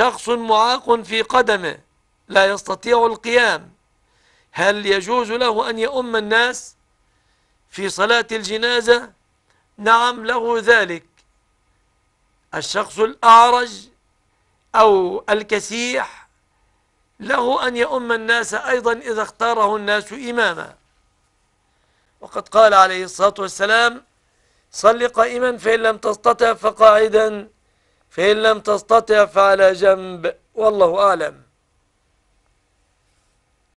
شخص معاق في قدمه لا يستطيع القيام هل يجوز له أن يؤم الناس في صلاة الجنازة نعم له ذلك الشخص الأعرج أو الكسيح له أن يؤم الناس أيضا إذا اختاره الناس إماما وقد قال عليه الصلاة والسلام صل قائما فإن لم تستطع فقاعدا فإن لم تستطع فعلى جنب والله أعلم